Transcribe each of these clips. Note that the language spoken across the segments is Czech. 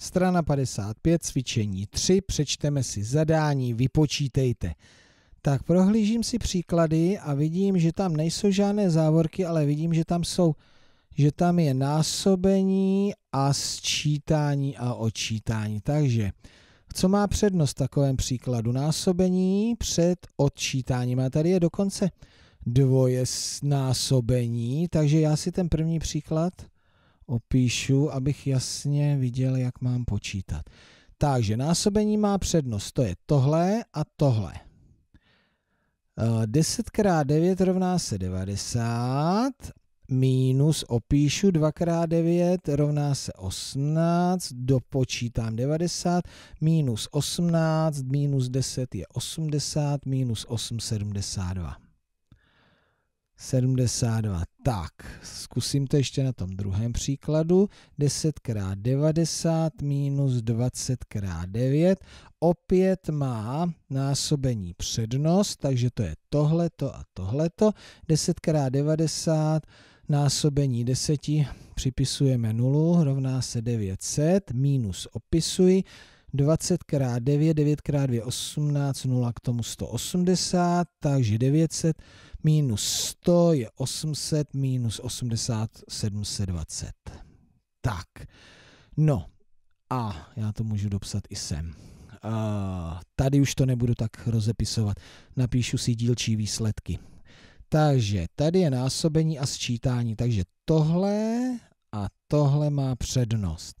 Strana 55, cvičení 3, přečteme si zadání, vypočítejte. Tak prohlížím si příklady a vidím, že tam nejsou žádné závorky, ale vidím, že tam jsou, že tam je násobení a sčítání a odčítání. Takže co má přednost v takovém příkladu? Násobení před odčítáním. A tady je dokonce dvoje násobení, takže já si ten první příklad opíšu, abych jasně viděl, jak mám počítat. Takže násobení má přednost, to je tohle a tohle. 10 x 9 rovná se 90, minus opíšu 2 x 9 rovná se 18, dopočítám 90, minus 18, minus 10 je 80, minus 8, 72. 72. Tak, zkusím to ještě na tom druhém příkladu. 10 x 90 minus 20 x 9. Opět má násobení přednost, takže to je tohleto a tohleto. 10 x 90 násobení 10 připisujeme 0, rovná se 900, minus opisuji. 20 x 9, 9 x 2, 18, 0 k tomu 180, takže 900 minus 100 je 800 minus 80, 720. Tak, no a já to můžu dopsat i sem. A tady už to nebudu tak rozepisovat, napíšu si dílčí výsledky. Takže tady je násobení a sčítání, takže tohle a tohle má přednost.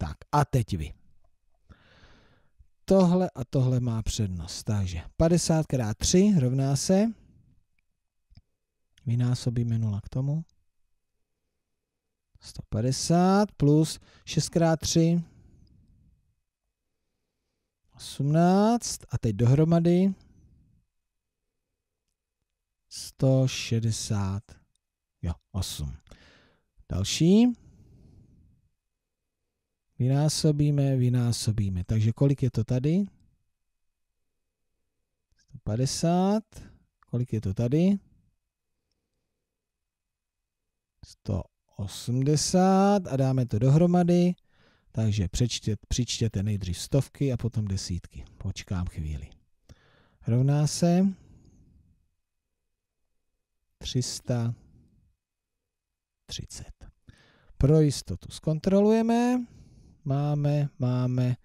Tak a teď vy. Tohle a tohle má přednost. Takže 50 x 3 rovná se vynásobíme 0 k tomu. 150 plus 6 x 3 18 a teď dohromady 160 jo, 8. Další Vynásobíme, vynásobíme. Takže kolik je to tady? 150. Kolik je to tady? 180 a dáme to dohromady. Takže přečtět, přičtěte nejdřív stovky a potom desítky. Počkám chvíli. Rovná se 330. Pro jistotu zkontrolujeme máme, máme,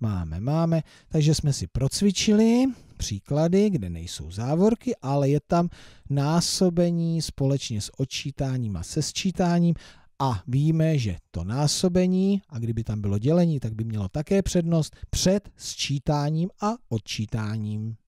máme, máme. Takže jsme si procvičili příklady, kde nejsou závorky, ale je tam násobení společně s odčítáním a se sčítáním a víme, že to násobení, a kdyby tam bylo dělení, tak by mělo také přednost před sčítáním a odčítáním.